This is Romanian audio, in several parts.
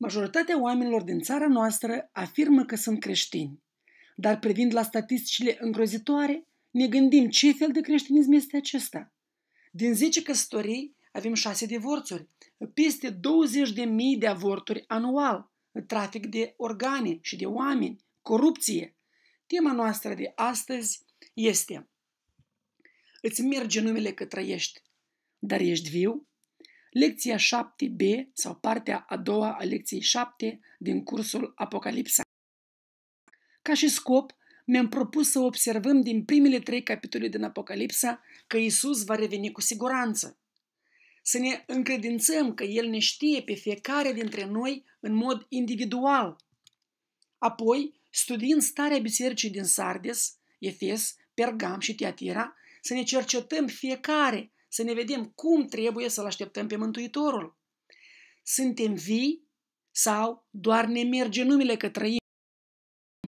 Majoritatea oamenilor din țara noastră afirmă că sunt creștini, dar privind la statisticile îngrozitoare, ne gândim ce fel de creștinism este acesta. Din 10 căsătorii, avem 6 divorțuri, peste mii de avorturi anual, trafic de organe și de oameni, corupție. Tema noastră de astăzi este Îți merge numele că trăiești, dar ești viu? Lecția 7b sau partea a doua a lecției 7 din cursul Apocalipsa. Ca și scop, mi-am propus să observăm din primele trei capitole din Apocalipsa că Isus va reveni cu siguranță. Să ne încredințăm că El ne știe pe fiecare dintre noi în mod individual. Apoi, studiind starea bisericii din Sardes, Efes, Pergam și Tiatira, să ne cercetăm fiecare să ne vedem cum trebuie să-L așteptăm pe Mântuitorul. Suntem vii sau doar ne merge numele că trăim?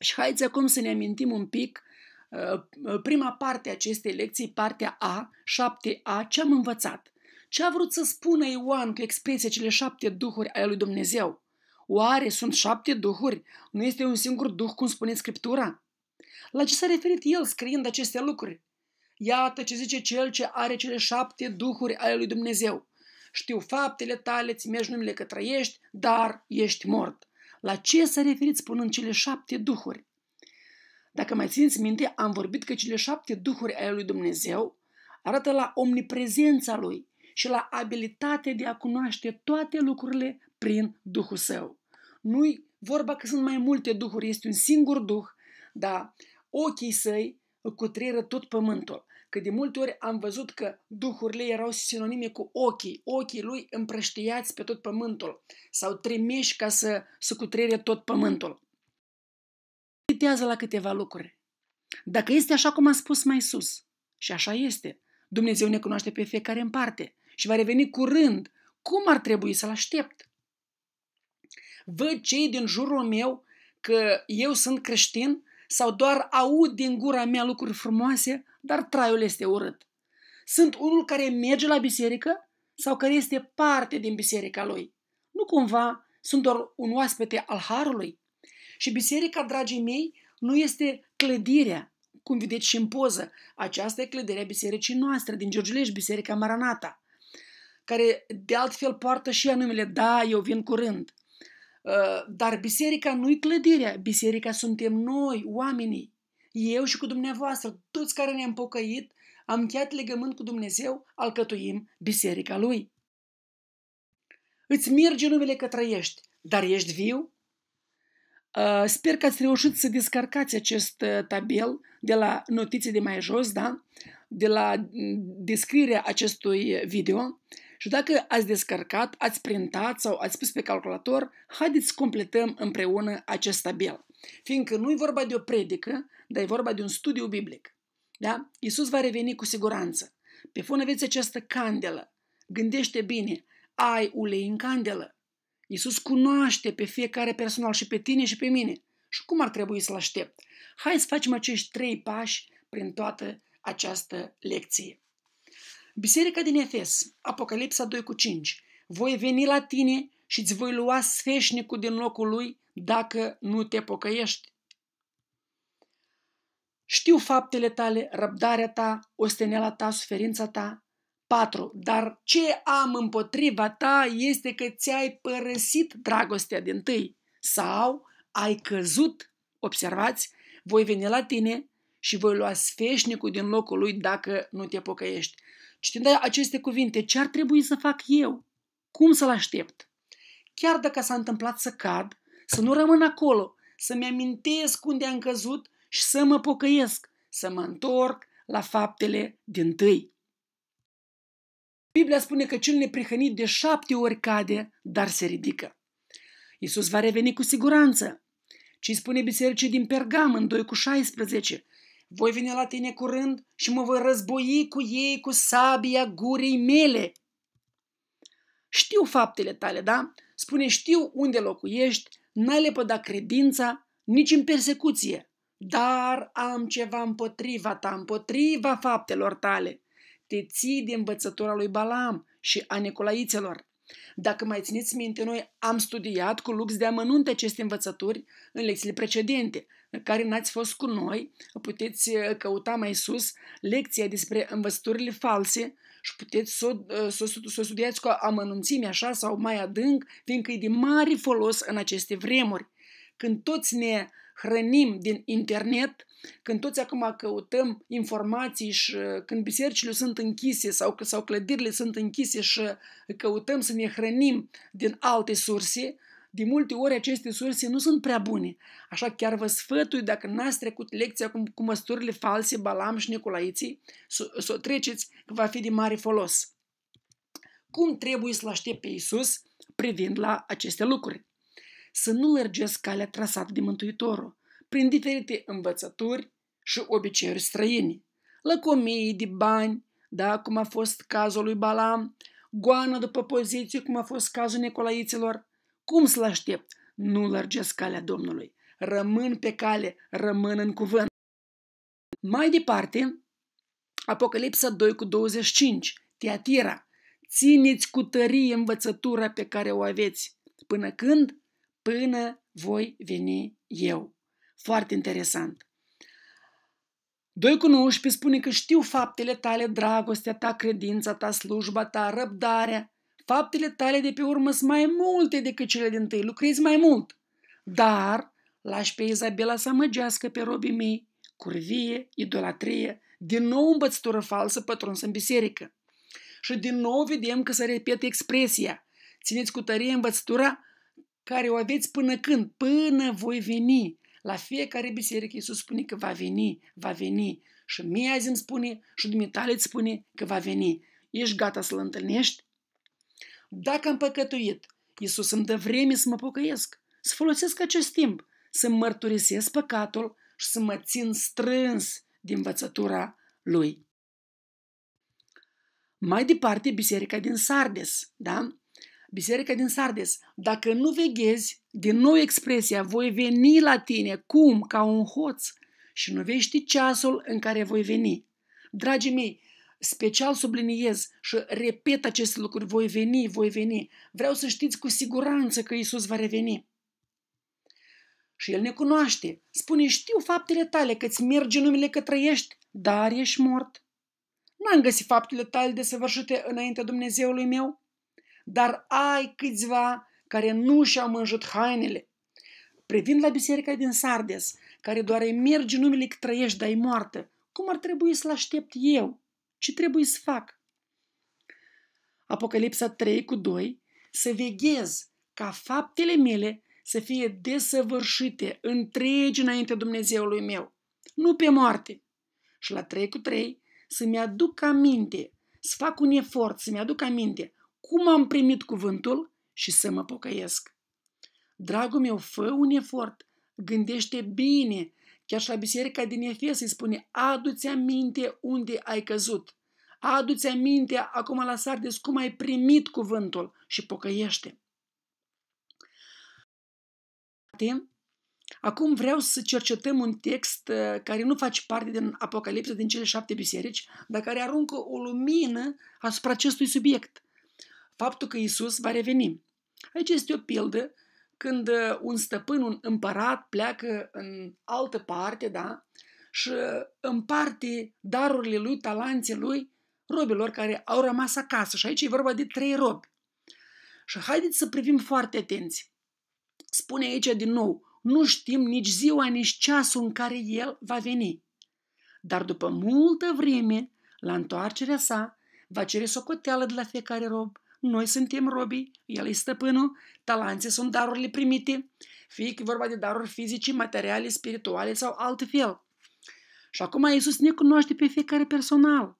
Și haideți acum să ne amintim un pic uh, uh, prima parte a acestei lecții, partea A, 7A, ce am învățat. Ce a vrut să spună Ioan cu expresia cele șapte duhuri ale lui Dumnezeu? Oare sunt șapte duhuri? Nu este un singur duh, cum spune Scriptura? La ce s-a referit el scriind aceste lucruri? Iată ce zice cel ce are cele șapte duhuri ale lui Dumnezeu. Știu faptele tale, ți mergi numele că trăiești, dar ești mort. La ce să referiți referit spunând cele șapte duhuri? Dacă mai țineți minte, am vorbit că cele șapte duhuri ale lui Dumnezeu arată la omniprezența lui și la abilitatea de a cunoaște toate lucrurile prin Duhul Său. Nu-i vorba că sunt mai multe duhuri, este un singur duh, dar ochii săi cutreieră tot pământul. Că de multe ori am văzut că duhurile erau sinonime cu ochii, ochii lui împrăștiați pe tot pământul sau trimiși ca să, să cutrere tot pământul. Citează la câteva lucruri. Dacă este așa cum am spus mai sus, și așa este, Dumnezeu ne cunoaște pe fiecare în parte și va reveni curând. Cum ar trebui să-L aștept? Văd cei din jurul meu că eu sunt creștin sau doar aud din gura mea lucruri frumoase dar traiul este urât. Sunt unul care merge la biserică sau care este parte din biserica lui. Nu cumva sunt doar un oaspete al harului. Și biserica, dragii mei, nu este clădirea, cum vedeți și în poză. Aceasta e clădirea bisericii noastre din Giurgiulești, Biserica Maranata, care de altfel poartă și anumele, da, eu vin curând. Ă, dar biserica nu-i clădirea, biserica suntem noi, oamenii eu și cu dumneavoastră, toți care ne-am pocăit, am încheiat legământ cu Dumnezeu, alcătuim biserica Lui. Îți merge numele că trăiești, dar ești viu? Uh, sper că ați reușit să descarcați acest uh, tabel de la notițe de mai jos, da? de la mm, descrierea acestui video. Și dacă ați descărcat, ați printat sau ați pus pe calculator, haideți să completăm împreună acest tabel. Fiindcă nu e vorba de o predică, dar e vorba de un studiu biblic. Da? Iisus va reveni cu siguranță. Pe fund aveți această candelă. Gândește bine, ai ulei în candelă. Iisus cunoaște pe fiecare personal și pe tine și pe mine. Și cum ar trebui să-L aștept? Hai să facem acești trei pași prin toată această lecție. Biserica din Efes, Apocalipsa 2 cu 5. Voi veni la tine și îți voi lua sfeșnicul din locul lui dacă nu te pocăiești. Știu faptele tale, răbdarea ta, osteneala ta, suferința ta. 4. Dar ce am împotriva ta este că ți-ai părăsit dragostea din tâi sau ai căzut, observați, voi veni la tine și voi lua sfeșnicul din locul lui dacă nu te pocăiești. Citind aceste cuvinte, ce ar trebui să fac eu? Cum să-l aștept? chiar dacă s-a întâmplat să cad, să nu rămân acolo, să-mi amintesc unde am căzut și să mă pocăiesc, să mă întorc la faptele din tâi. Biblia spune că cel neprihănit de șapte ori cade, dar se ridică. Iisus va reveni cu siguranță. Ce spune bisericii din Pergam în 2 cu 16, voi veni la tine curând și mă voi război cu ei cu sabia gurii mele. Știu faptele tale, da? Spune, știu unde locuiești, n-ai lepădat credința nici în persecuție, dar am ceva împotriva ta, împotriva faptelor tale. Te ții de învățătura lui Balam și a Nicolaițelor. Dacă mai țineți minte, noi am studiat cu lux de amănunte aceste învățături în lecțiile precedente. În care n-ați fost cu noi, puteți uh, căuta mai sus lecția despre învățăturile false și puteți uh, să, să, să studiați cu amănunțime așa sau mai adânc, fiindcă e de mare folos în aceste vremuri. Când toți ne hrănim din internet, când toți acum căutăm informații și uh, când bisericile sunt închise sau, sau clădirile sunt închise și căutăm să ne hrănim din alte surse, de multe ori aceste surse nu sunt prea bune. Așa chiar vă sfătui, dacă n-ați trecut lecția cu, cu măsturile false, balam și nicolaiții, să o treceți, că va fi de mare folos. Cum trebuie să-L aștept pe Iisus privind la aceste lucruri? Să nu lărgesc calea trasată de Mântuitorul, prin diferite învățături și obiceiuri străini. Lăcomii de bani, da, cum a fost cazul lui Balam, goană după poziție, cum a fost cazul Nicolaiților, cum să-l aștept? Nu lărgesc calea Domnului. Rămân pe cale, rămân în cuvânt. Mai departe, Apocalipsa 2 cu 25, Teatira. Țineți cu tărie învățătura pe care o aveți. Până când? Până voi veni eu. Foarte interesant. 2 cu 19 spune că știu faptele tale, dragostea ta, credința ta, slujba ta, răbdarea, Faptele tale de pe urmă sunt mai multe decât cele din tâi, lucrezi mai mult. Dar lași pe Izabela să amăgească pe robii mei, curvie, idolatrie, din nou îmbățitură falsă pătrunsă în biserică. Și din nou vedem că se repete expresia. Țineți cu tărie învățătura care o aveți până când? Până voi veni. La fiecare biserică Iisus spune că va veni, va veni. Și mie azi îmi spune și dumitale îți spune că va veni. Ești gata să-L întâlnești? Dacă am păcătuit, Iisus îmi dă vreme să mă pocăiesc, să folosesc acest timp, să mărturisesc păcatul și să mă țin strâns din învățătura lui. Mai departe, biserica din Sardes, da? Biserica din Sardes, dacă nu veghezi, din nou expresia, voi veni la tine, cum? Ca un hoț. Și nu vei ști ceasul în care voi veni. Dragii mei, special subliniez și repet aceste lucruri, voi veni, voi veni. Vreau să știți cu siguranță că Isus va reveni. Și El ne cunoaște. Spune, știu faptele tale, că îți merge numele că trăiești, dar ești mort. N-am găsit faptele tale de săvârșite înaintea Dumnezeului meu, dar ai câțiva care nu și-au mânjut hainele. Privind la biserica din Sardes, care doar îi merge numele că trăiești, dar e moartă, cum ar trebui să-l aștept eu? Ce trebuie să fac? Apocalipsa 3 cu 2 Să veghez ca faptele mele să fie desăvârșite întregi înainte Dumnezeului meu, nu pe moarte. Și la 3 cu 3 să-mi aduc aminte, să fac un efort, să-mi aduc aminte cum am primit cuvântul și să mă pocăiesc. Dragul meu, fă un efort, gândește bine Chiar și la biserica din Efes îi spune, adu-ți aminte unde ai căzut. Adu-ți aminte acum la Sardes cum ai primit cuvântul și pocăiește. Acum vreau să cercetăm un text uh, care nu face parte din Apocalipsa din cele șapte biserici, dar care aruncă o lumină asupra acestui subiect. Faptul că Isus va reveni. Aici este o pildă când uh, un stăpân, un împărat pleacă în altă parte, da? Și împarte darurile lui, talanții lui, robilor care au rămas acasă. Și aici e vorba de trei robi. Și haideți să privim foarte atenți. Spune aici din nou, nu știm nici ziua, nici ceasul în care el va veni. Dar după multă vreme, la întoarcerea sa, va cere socoteală de la fiecare rob noi suntem robii, el e stăpânul, talanții sunt darurile primite, fie că e vorba de daruri fizice, materiale, spirituale sau altfel. Și acum Iisus ne cunoaște pe fiecare personal.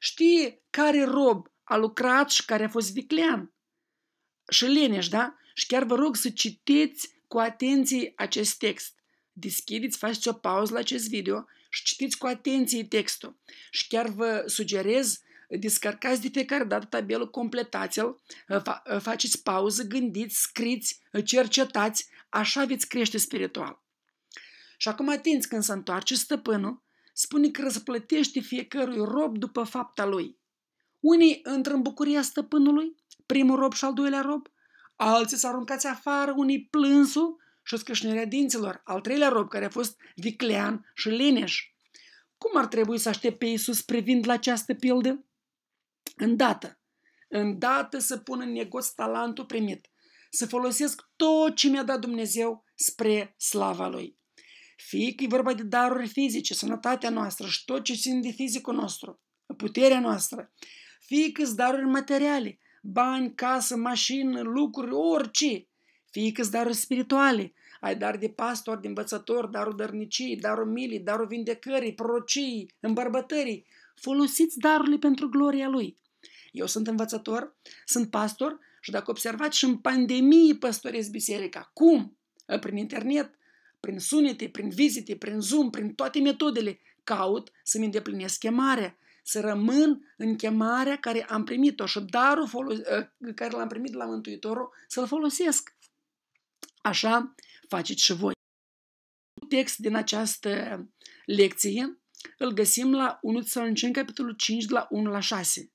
Știe care rob a lucrat și care a fost viclean. Și leneș, da? Și chiar vă rog să citiți cu atenție acest text. Deschideți, faceți o pauză la acest video și citiți cu atenție textul. Și chiar vă sugerez descărcați de fiecare dată tabelul, completați-l, ă, ă, faceți pauză, gândiți, scriți, ă, cercetați, așa veți crește spiritual. Și acum atenți când se întoarce stăpânul, spune că răsplătește fiecărui rob după fapta lui. Unii intră în bucuria stăpânului, primul rob și al doilea rob, alții s-au aruncați afară, unii plânsul și o scrâșnirea dinților, al treilea rob care a fost viclean și leneș. Cum ar trebui să aștepte Iisus privind la această pildă? Îndată. Îndată să pun în negoț talentul primit. Să folosesc tot ce mi-a dat Dumnezeu spre slava Lui. Fie că e vorba de daruri fizice, sănătatea noastră și tot ce țin de fizicul nostru, puterea noastră, fie că daruri materiale, bani, casă, mașină, lucruri, orice, fie că daruri spirituale, ai dar de pastor, de învățător, darul dărnicii, darul milii, darul vindecării, prorocii, îmbărbătării, Folosiți darurile pentru gloria Lui. Eu sunt învățător, sunt pastor și dacă observați și în pandemie păstorez biserica. Cum? Prin internet, prin sunete, prin vizite, prin Zoom, prin toate metodele. Caut să-mi îndeplinesc chemarea, să rămân în chemarea care am primit-o și darul folos- ă, care l-am primit la Mântuitorul să-l folosesc. Așa faceți și voi. Text din această lecție îl găsim la 1 Tesaloniceni, capitolul 5, de la 1 la 6.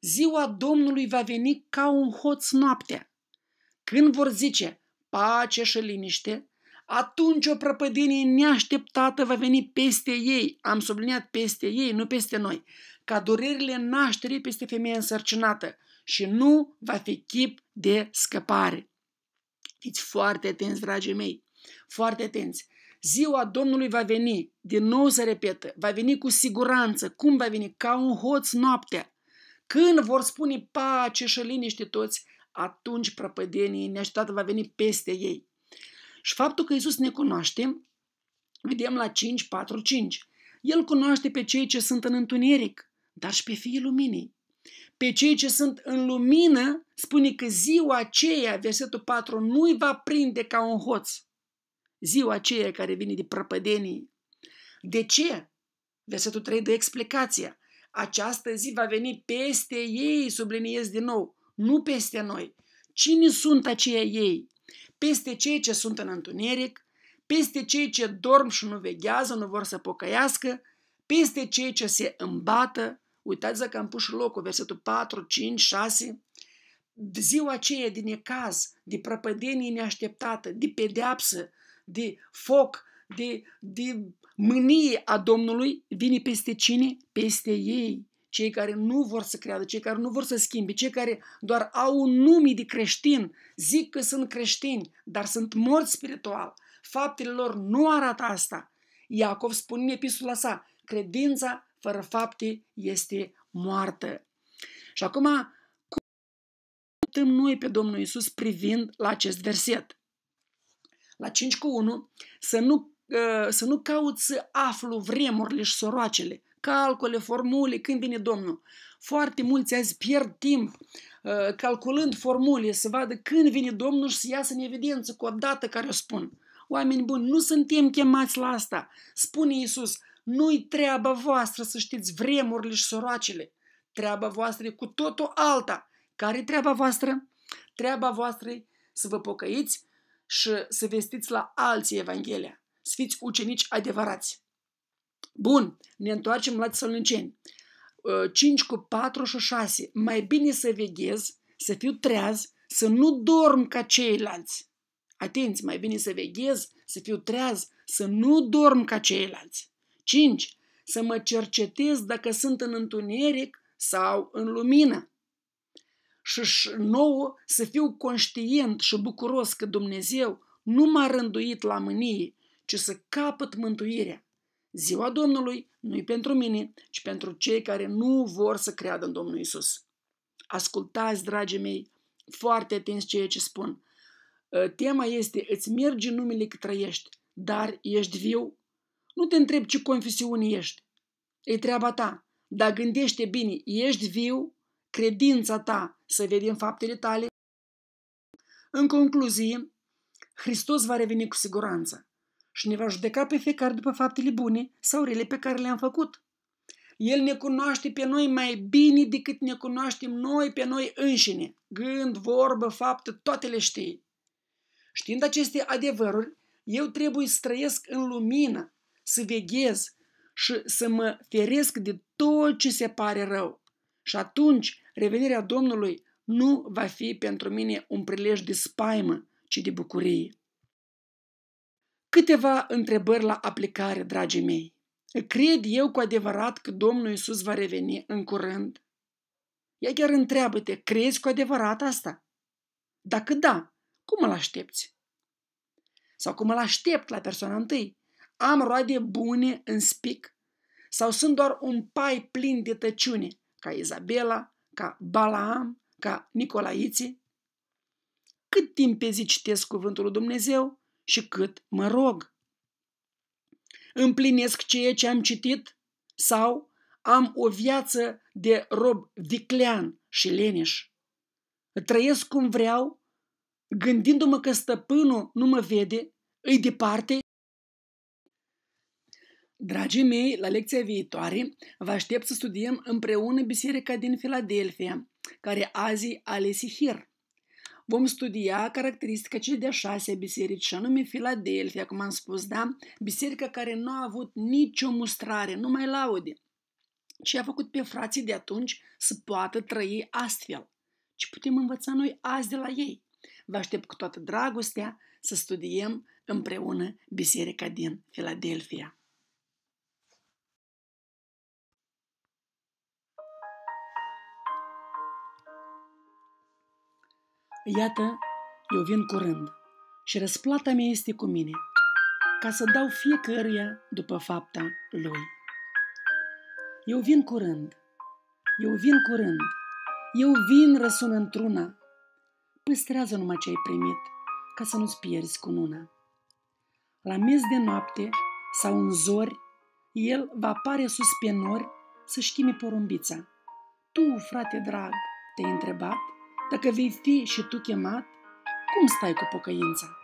Ziua Domnului va veni ca un hoț noaptea. Când vor zice pace și liniște, atunci o prăpădenie neașteptată va veni peste ei. Am subliniat peste ei, nu peste noi. Ca durerile nașterii peste femeia însărcinată și nu va fi chip de scăpare. Fiți foarte atenți, dragii mei, foarte atenți. Ziua Domnului va veni, din nou se repetă, va veni cu siguranță. Cum va veni? Ca un hoț noaptea. Când vor spune pace și liniște toți, atunci prăpădenii neașteptată va veni peste ei. Și faptul că Iisus ne cunoaște, vedem la 5, 4, 5. El cunoaște pe cei ce sunt în întuneric, dar și pe fiii luminii. Pe cei ce sunt în lumină, spune că ziua aceea, versetul 4, nu-i va prinde ca un hoț ziua aceea care vine de prăpădenii. De ce? Versetul 3 dă explicația. Această zi va veni peste ei, subliniez din nou, nu peste noi. Cine sunt aceia ei? Peste cei ce sunt în întuneric, peste cei ce dorm și nu veghează, nu vor să pocăiască, peste cei ce se îmbată, uitați-vă că am pus locul, versetul 4, 5, 6, ziua aceea din ecaz, de prăpădenie neașteptată, de pedeapsă, de foc, de, de mânie a Domnului vine peste cine? Peste ei. Cei care nu vor să creadă, cei care nu vor să schimbe, cei care doar au un nume de creștin, zic că sunt creștini, dar sunt morți spiritual. Faptele lor nu arată asta. Iacov spune în epistola sa, credința fără fapte este moartă. Și acum, cum noi pe Domnul Isus privind la acest verset? la 5 cu 1, să nu, uh, să nu caut să aflu vremurile și soroacele, calcule, formule, când vine Domnul. Foarte mulți azi pierd timp uh, calculând formule, să vadă când vine Domnul și să iasă în evidență cu o dată care o spun. Oameni buni, nu suntem chemați la asta. Spune Iisus, nu-i treaba voastră să știți vremurile și soroacele. Treaba voastră e cu totul alta. Care e treaba voastră? Treaba voastră e să vă pocăiți și să vestiți la alții Evanghelia. Să fiți ucenici adevărați. Bun, ne întoarcem la Tesaloniceni. 5 uh, cu 4 și 6. Mai bine să veghez, să fiu treaz, să nu dorm ca ceilalți. Atenți, mai bine să veghez, să fiu treaz, să nu dorm ca ceilalți. 5. Să mă cercetez dacă sunt în întuneric sau în lumină și nouă să fiu conștient și bucuros că Dumnezeu nu m-a rânduit la mânie, ci să capăt mântuirea. Ziua Domnului nu-i pentru mine, ci pentru cei care nu vor să creadă în Domnul Isus. Ascultați, dragii mei, foarte atenți ceea ce spun. Ă, tema este, îți merge numele că trăiești, dar ești viu? Nu te întreb ce confesiune ești. E treaba ta. Dar gândește bine, ești viu? credința ta să vede în faptele tale. În concluzie, Hristos va reveni cu siguranță și ne va judeca pe fiecare după faptele bune sau rele pe care le-am făcut. El ne cunoaște pe noi mai bine decât ne cunoaștem noi pe noi înșine. Gând, vorbă, fapt, toate le știe. Știind aceste adevăruri, eu trebuie să trăiesc în lumină, să veghez și să mă feresc de tot ce se pare rău. Și atunci revenirea Domnului nu va fi pentru mine un prilej de spaimă, ci de bucurie. Câteva întrebări la aplicare, dragii mei. Cred eu cu adevărat că Domnul Isus va reveni în curând? Ea chiar întreabă-te, crezi cu adevărat asta? Dacă da, cum îl aștepți? Sau cum îl aștept la persoana întâi? Am roade bune în spic? Sau sunt doar un pai plin de tăciune, ca Izabela, ca Balaam, ca Nicolaiții? Cât timp pe zi citesc cuvântul lui Dumnezeu și cât mă rog? Împlinesc ceea ce am citit sau am o viață de rob viclean și leneș? Trăiesc cum vreau, gândindu-mă că stăpânul nu mă vede, îi departe Dragii mei, la lecția viitoare vă aștept să studiem împreună Biserica din Filadelfia, care azi ale Sihir. Vom studia caracteristica cei de-a șasea biserici, și anume Filadelfia, cum am spus, da? Biserica care nu a avut nicio mustrare, numai laude, Ce a făcut pe frații de atunci să poată trăi astfel. Ce putem învăța noi azi de la ei? Vă aștept cu toată dragostea să studiem împreună Biserica din Filadelfia. Iată, eu vin curând și răsplata mea este cu mine, ca să dau fiecăruia după fapta lui. Eu vin curând, eu vin curând, eu vin răsună într-una. Păstrează numai ce ai primit, ca să nu-ți pierzi cununa. La miez de noapte sau în zori, el va apare sus pe nori să-și porumbița. Tu, frate drag, te-ai întrebat? Dacă vei fi și tu chemat, cum stai cu pocăința?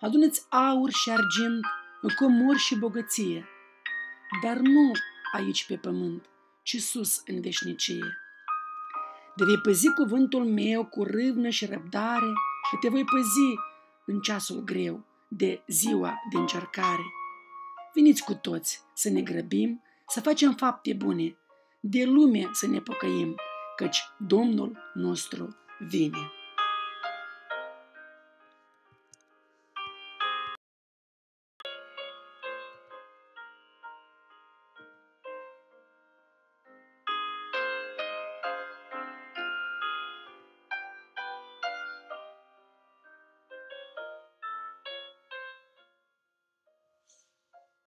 Aduneți aur și argint, comori și bogăție, dar nu aici pe pământ, ci sus în veșnicie. De vei păzi cuvântul meu cu râvnă și răbdare că te voi păzi în ceasul greu de ziua de încercare. Veniți cu toți să ne grăbim, să facem fapte bune, de lume să ne pocăim, căci Domnul nostru vine.